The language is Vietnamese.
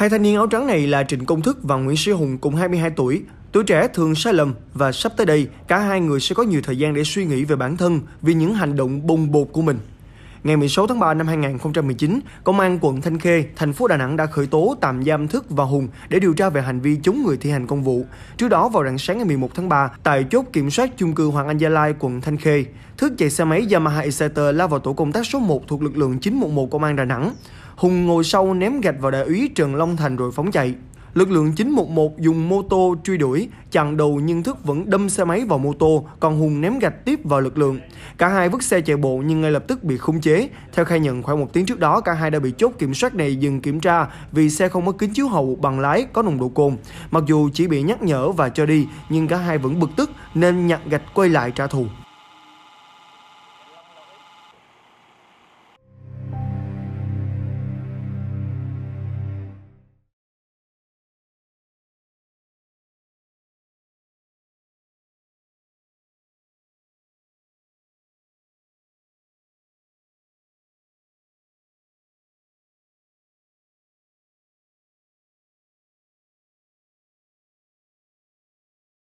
Hai thanh niên áo trắng này là Trịnh Công Thức và Nguyễn Sĩ Hùng cùng 22 tuổi. Tuổi trẻ thường sai lầm và sắp tới đây, cả hai người sẽ có nhiều thời gian để suy nghĩ về bản thân vì những hành động bồng bột của mình. Ngày 16 tháng 3 năm 2019, Công an quận Thanh Khê, thành phố Đà Nẵng đã khởi tố tạm giam Thức và Hùng để điều tra về hành vi chống người thi hành công vụ. Trước đó vào rạng sáng ngày 11 tháng 3, tại chốt kiểm soát chung cư Hoàng Anh Gia Lai, quận Thanh Khê, Thức chạy xe máy Yamaha Exciter lao vào tổ công tác số 1 thuộc lực lượng 911 Công an Đà Nẵng. Hùng ngồi sau ném gạch vào đại úy Trần Long Thành rồi phóng chạy. Lực lượng 911 dùng mô tô truy đuổi, chặn đầu nhưng Thức vẫn đâm xe máy vào mô tô, còn Hùng ném gạch tiếp vào lực lượng. Cả hai vứt xe chạy bộ nhưng ngay lập tức bị khống chế. Theo khai nhận khoảng một tiếng trước đó, cả hai đã bị chốt kiểm soát này dừng kiểm tra vì xe không có kính chiếu hậu bằng lái có nồng độ cồn. Mặc dù chỉ bị nhắc nhở và cho đi, nhưng cả hai vẫn bực tức nên nhặt gạch quay lại trả thù.